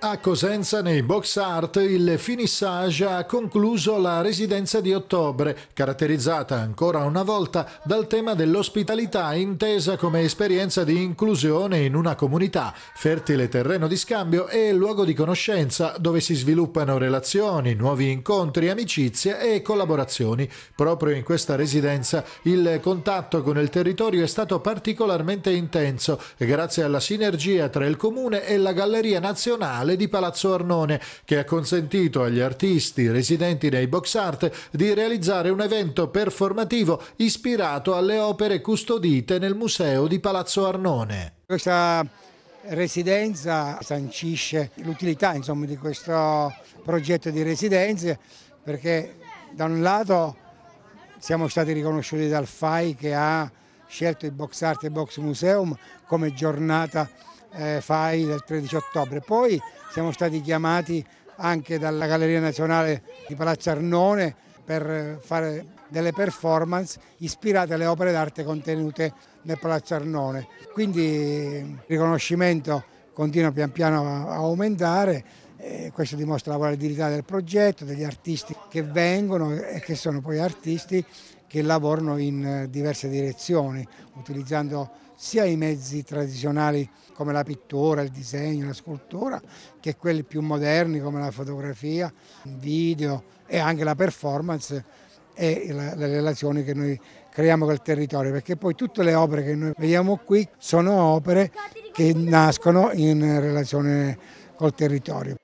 A Cosenza nei Box Art il finissage ha concluso la residenza di ottobre, caratterizzata ancora una volta dal tema dell'ospitalità intesa come esperienza di inclusione in una comunità, fertile terreno di scambio e luogo di conoscenza dove si sviluppano relazioni, nuovi incontri, amicizie e collaborazioni. Proprio in questa residenza il contatto con il territorio è stato particolarmente intenso grazie alla sinergia tra il comune e la Galleria Nazionale Comunale di Palazzo Arnone, che ha consentito agli artisti residenti nei box art di realizzare un evento performativo ispirato alle opere custodite nel Museo di Palazzo Arnone. Questa residenza sancisce l'utilità di questo progetto di residenze perché da un lato siamo stati riconosciuti dal FAI che ha scelto il Box Art e Box Museum come giornata eh, FAI del 13 ottobre. Poi siamo stati chiamati anche dalla Galleria Nazionale di Palazzo Arnone per fare delle performance ispirate alle opere d'arte contenute nel Palazzo Arnone. Quindi il riconoscimento continua pian piano a aumentare eh, questo dimostra la validità del progetto, degli artisti che vengono e che sono poi artisti che lavorano in eh, diverse direzioni, utilizzando sia i mezzi tradizionali come la pittura, il disegno, la scultura, che quelli più moderni come la fotografia, il video e anche la performance e le relazioni che noi creiamo col territorio, perché poi tutte le opere che noi vediamo qui sono opere che nascono in relazione col territorio.